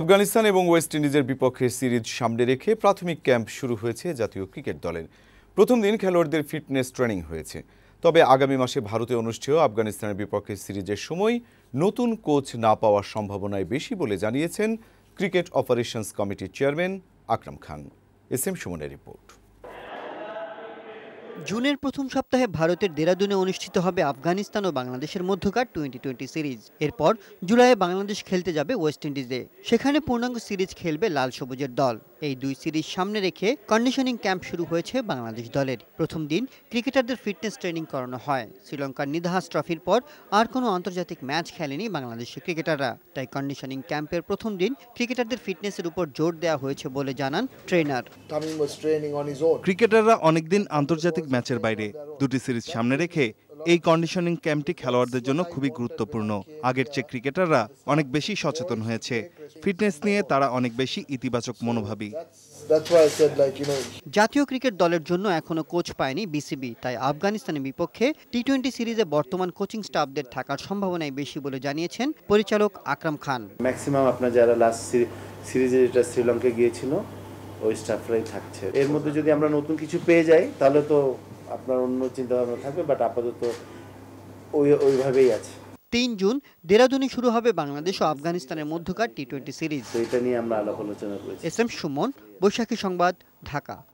আফগানিস্তান এবং ওয়েস্ট ইন্ডিজের বিপক্ষে সিরিজ সামনে রেখে প্রাথমিক ক্যাম্প শুরু হয়েছে জাতীয় ক্রিকেট দলের প্রথম দিন খেলোয়াড়দের ফিটনেস ট্রেনিং হয়েছে তবে আগামী মাসে ভারতে অনুষ্ঠেয় আফগানিস্তানের বিপক্ষে সিরিজের সময় নতুন কোচ না পাওয়ার সম্ভাবনায় বেশি বলে জানিয়েছেন ক্রিকেট অপারেশনস কমিটির chairman Akram Khan S M সুমনের রিপোর্ট জুনের প্রথম সপ্তাহে ভারতের দেরাদুনে অনুষ্ঠিত হবে আফগানিস্তান ও বাংলাদেশের মধ্যকার টোয়েন্টি টোয়েন্টি সিরিজ এরপর জুলাইয়ে বাংলাদেশ খেলতে যাবে ওয়েস্ট ইন্ডিজে সেখানে পূর্ণাঙ্গ সিরিজ খেলবে লাল সবুজের দল এই দুই সিরিজ সামনে রেখে কন্ডিশনিং ক্যাম্প শুরু হয়েছে বাংলাদেশ দলের প্রথম দিন ক্রিকেটারদের ফিটনেস ট্রেনিং করানো হয় শ্রীলঙ্কার নিধাহাস ট্রফির পর আর কোনো আন্তর্জাতিক ম্যাচ খেলেনি বাংলাদেশের ক্রিকেটাররা তাই কন্ডিশনিং ক্যাম্পের প্রথম দিন ক্রিকেটারদের ফিটনেসের উপর জোর দেওয়া হয়েছে বলে জানান ট্রেনার ক্রিকেটাররা অনেকদিন আন্তর্জাতিক ম্যাচের বাইরে দুটি সিরিজ সামনে রেখে এই কন্ডিশনিং ক্যাম্পটি খেলোয়াড়দের জন্য খুবই গুরুত্বপূর্ণ আগের চেয়ে ক্রিকেটাররা অনেক বেশি সচেতন হয়েছে ফিটনেস নিয়ে তারা অনেক বেশি ইতিবাচক মনোভাবী জাতীয় ক্রিকেট দলের জন্য এখনো কোচ পায়নি বিসিবি তাই আফগানিস্তানের বিপক্ষে টি টোয়েন্টি সিরিজে বর্তমান কোচিং স্টাফদের থাকার সম্ভাবনাই বেশি বলে জানিয়েছেন পরিচালক আকরাম খান ম্যাক্সিমাম আপনার যারা লাস্ট সিরিজে যেটা শ্রীলঙ্কা গিয়েছিল ওই স্টাফরাই থাকছে এর মধ্যে যদি আমরা নতুন কিছু পেয়ে যাই তাহলে তো আপনার অন্য চিন্তাভাবনা থাকবে বাট আপাতত ওই ওইভাবেই আছে তিন জুন দেরাদুনে শুরু হবে বাংলাদেশ ও আফগানিস্তানের মধ্যকার টি টোয়েন্টি সিরিজ এটা নিয়ে আমরা আলাপ আলোচনা করেছি এস এম সুমন বৈশাখী সংবাদ ঢাকা